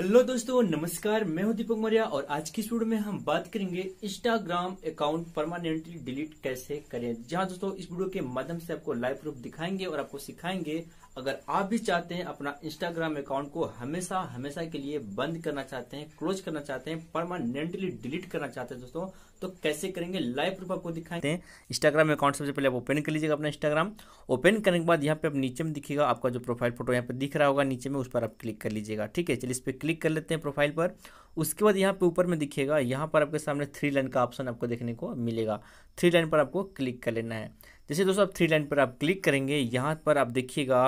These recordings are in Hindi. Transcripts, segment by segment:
हेलो दोस्तों नमस्कार मैं हूं दीपक मौर्य और आज की वीडियो में हम बात करेंगे इंस्टाग्राम अकाउंट परमानेंटली डिलीट कैसे करें जहां दोस्तों इस वीडियो के माध्यम से आपको लाइव प्रूफ दिखाएंगे और आपको सिखाएंगे अगर आप भी चाहते हैं अपना इंस्टाग्राम अकाउंट को हमेशा हमेशा के लिए बंद करना चाहते हैं क्लोज करना चाहते हैं परमानेंटली डिलीट करना चाहते हैं दोस्तों तो कैसे करेंगे लाइव प्रूफ आपको दिखाते हैं इंस्टाग्राम अकाउंट सबसे पहले आप ओपन कर लीजिएगा अपना इंस्टाग्राम ओपन करने के बाद यहाँ पे आप नीचे में दिखेगा आपका जो प्रोफाइल फोटो यहाँ पे दिख रहा होगा नीचे में उस पर आप क्लिक कर लीजिएगा ठीक है चलिए इस पर क्लिक कर लेते हैं प्रोफाइल पर उसके बाद यहाँ पे ऊपर में दिखेगा यहाँ पर आपके सामने थ्री लाइन का ऑप्शन आपको देखने को मिलेगा थ्री लाइन पर आपको क्लिक कर लेना है जैसे दोस्तों आप थ्री लाइन पर आप क्लिक करेंगे यहाँ पर आप देखिएगा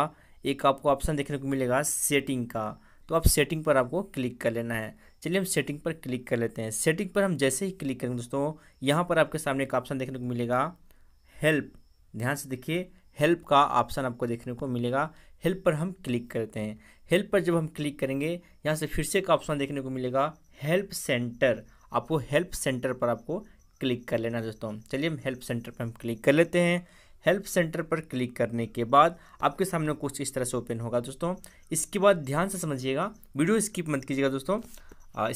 एक आपको ऑप्शन देखने को मिलेगा सेटिंग का तो आप सेटिंग पर आपको क्लिक कर लेना है चलिए हम सेटिंग पर क्लिक कर लेते हैं सेटिंग पर हम जैसे ही क्लिक करेंगे दोस्तों यहाँ पर आपके सामने एक ऑप्शन देखने को मिलेगा हेल्प ध्यान से देखिए हेल्प का ऑप्शन आपको देखने को मिलेगा हेल्प पर हम क्लिक करते हैं हेल्प पर जब हम क्लिक करेंगे यहाँ से फिर से एक ऑप्शन देखने को मिलेगा हेल्प सेंटर आपको हेल्प सेंटर पर आपको क्लिक कर लेना दोस्तों चलिए हम हेल्प सेंटर पर हम क्लिक कर लेते हैं हेल्प सेंटर पर क्लिक करने के बाद आपके सामने कुछ इस तरह से ओपन होगा दोस्तों इसके बाद ध्यान से समझिएगा वीडियो स्किप मत कीजिएगा दोस्तों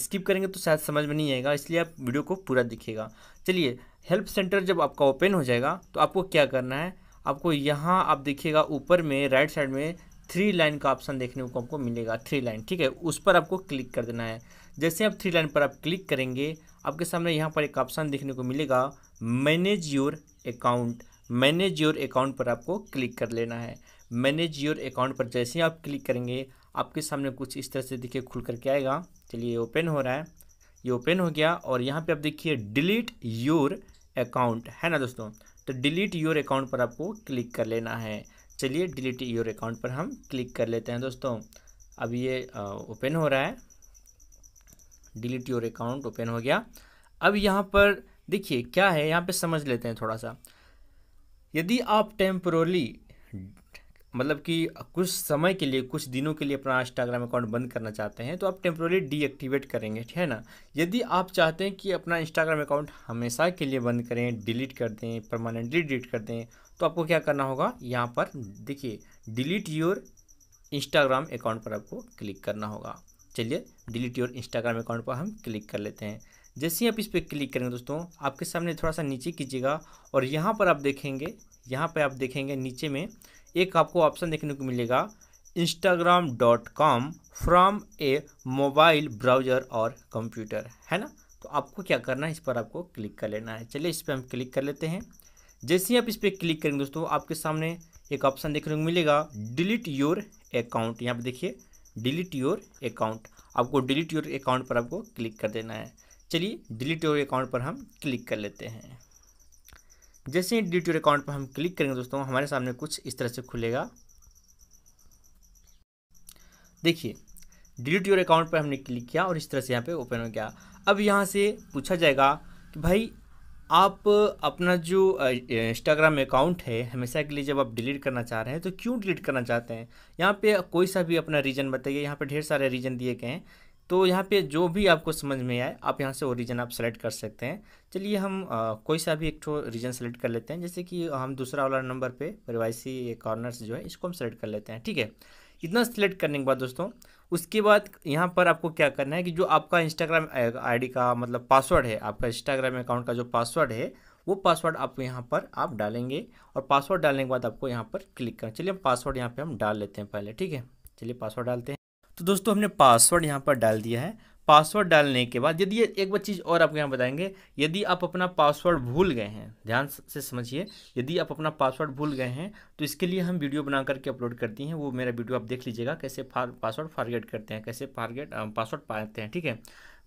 स्किप करेंगे तो शायद समझ में नहीं आएगा इसलिए आप वीडियो को पूरा दिखेगा चलिए हेल्प सेंटर जब आपका ओपन हो जाएगा तो आपको क्या करना है आपको यहाँ आप देखिएगा ऊपर में राइट साइड में थ्री लाइन का ऑप्शन देखने को आपको मिलेगा थ्री लाइन ठीक है उस पर आपको क्लिक कर देना है जैसे आप थ्री लाइन पर आप क्लिक करेंगे आपके सामने यहाँ पर एक ऑप्शन देखने को मिलेगा manage your account manage your account पर आपको क्लिक कर लेना है मैनेज योर अकाउंट पर जैसे ही आप क्लिक करेंगे आपके सामने कुछ इस तरह से देखिए खुल करके आएगा चलिए ओपन हो रहा है ये ओपन हो गया और यहाँ पे आप देखिए डिलीट योर अकाउंट है ना दोस्तों तो डिलीट योर अकाउंट पर आपको क्लिक कर लेना है चलिए डिलीट योर अकाउंट पर हम क्लिक कर लेते हैं दोस्तों अब ये ओपन हो रहा है डिलीट योर अकाउंट ओपन हो गया अब यहाँ पर देखिए क्या है यहाँ पे समझ लेते हैं थोड़ा सा यदि आप टेम्प्रोली मतलब कि कुछ समय के लिए कुछ दिनों के लिए अपना इंस्टाग्राम अकाउंट बंद करना चाहते हैं तो आप टेम्प्रोरी डीएक्टिवेट करेंगे ठीक है ना यदि आप चाहते हैं कि अपना इंस्टाग्राम अकाउंट हमेशा के लिए बंद करें डिलीट कर दें परमानेंटली डिलीट कर दें तो आपको क्या करना होगा यहाँ पर देखिए डिलीट योर इंस्टाग्राम अकाउंट पर आपको क्लिक करना होगा चलिए डिलीट योर इंस्टाग्राम अकाउंट पर हम क्लिक कर लेते हैं जैसे ही आप इस पर क्लिक करेंगे दोस्तों आपके सामने थोड़ा सा नीचे कीजिएगा और यहाँ पर आप देखेंगे यहाँ पर आप देखेंगे नीचे में एक आपको ऑप्शन देखने को मिलेगा Instagram dot com from a mobile browser और कंप्यूटर है ना तो आपको क्या करना है इस पर आपको क्लिक कर लेना है चलिए इस पर हम क्लिक कर लेते हैं जैसे ही आप इस पर क्लिक करेंगे दोस्तों आपके सामने एक ऑप्शन देखने को मिलेगा डिलीट योर अकाउंट यहाँ पर देखिए डिलीट योर अकाउंट आपको डिलीट योर अकाउंट पर आपको क्लिक कर देना है चलिए डिलीट योर अकाउंट पर हम क्लिक कर लेते हैं जैसे ही डी टूर अकाउंट पर हम क्लिक करेंगे दोस्तों हमारे सामने कुछ इस तरह से खुलेगा देखिए डिलीट योर अकाउंट पर हमने क्लिक किया और इस तरह से यहाँ पे ओपन हो गया अब यहाँ से पूछा जाएगा कि भाई आप अपना जो इंस्टाग्राम अकाउंट है हमेशा के लिए जब आप डिलीट करना चाह रहे हैं तो क्यों डिलीट करना चाहते हैं यहाँ पे कोई सा भी अपना रीज़न बताइए यहाँ पे ढेर सारे रीज़न दिए गए हैं तो यहाँ पे जो भी आपको समझ में आए आप यहाँ से वो रीजन आप सेलेक्ट कर सकते हैं चलिए हम आ, कोई सा भी एक ठो रीजन सेलेक्ट कर लेते हैं जैसे कि हम दूसरा वाला नंबर पे परिवासी कॉर्नर्स जो है इसको हम सेलेक्ट कर लेते हैं ठीक है इतना सेलेक्ट करने के बाद दोस्तों उसके बाद यहाँ पर आपको क्या करना है कि जो आपका इंस्टाग्राम आई का मतलब पासवर्ड है आपका इंस्टाग्राम अकाउंट का जो पासवर्ड है वो पासवर्ड आप यहाँ पर आप डालेंगे और पासवर्ड डालने के बाद आपको यहाँ पर क्लिक करना चलिए हम पासवर्ड यहाँ पर हम डाल लेते हैं पहले ठीक है चलिए पासवर्ड डालते हैं तो दोस्तों हमने पासवर्ड यहाँ पर डाल दिया है पासवर्ड डालने के बाद यदि एक बार चीज़ और आपको यहाँ बताएंगे यदि आप अपना पासवर्ड भूल गए हैं ध्यान से समझिए यदि आप अपना पासवर्ड भूल गए हैं तो इसके लिए हम वीडियो बना करके अपलोड करती हैं वो मेरा वीडियो आप देख लीजिएगा कैसे पासवर्ड फारगेट करते हैं कैसे फारगेट पासवर्ड पाते हैं ठीक है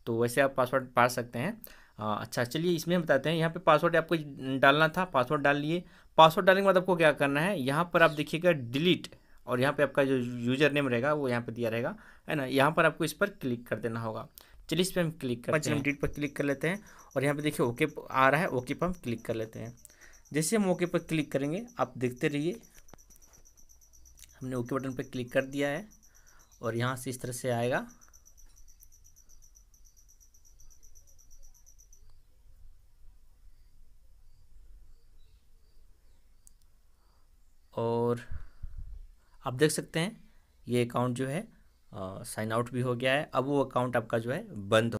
तो वैसे आप पासवर्ड पा सकते हैं आ, अच्छा चलिए इसमें हम बताते हैं यहाँ पर पासवर्ड आपको डालना था पासवर्ड डाल लिए पासवर्ड डालने के बाद आपको क्या करना है यहाँ पर आप देखिएगा डिलीट और यहाँ पे आपका जो यूजर नेम रहेगा वो यहाँ पे दिया रहेगा है ना यहाँ पर आपको इस पर क्लिक कर देना होगा चलिए इस पर हम क्लिक करते हैं डिट पर क्लिक कर लेते हैं और यहाँ पे देखिए ओके आ रहा है ओके पर हम क्लिक कर लेते हैं जैसे हम ओके पर क्लिक करेंगे आप देखते रहिए हमने ओके बटन पर क्लिक कर दिया है और यहाँ से इस तरह से आएगा और आप देख सकते हैं ये अकाउंट जो है साइन आउट भी हो गया है अब वो अकाउंट आपका जो है बंद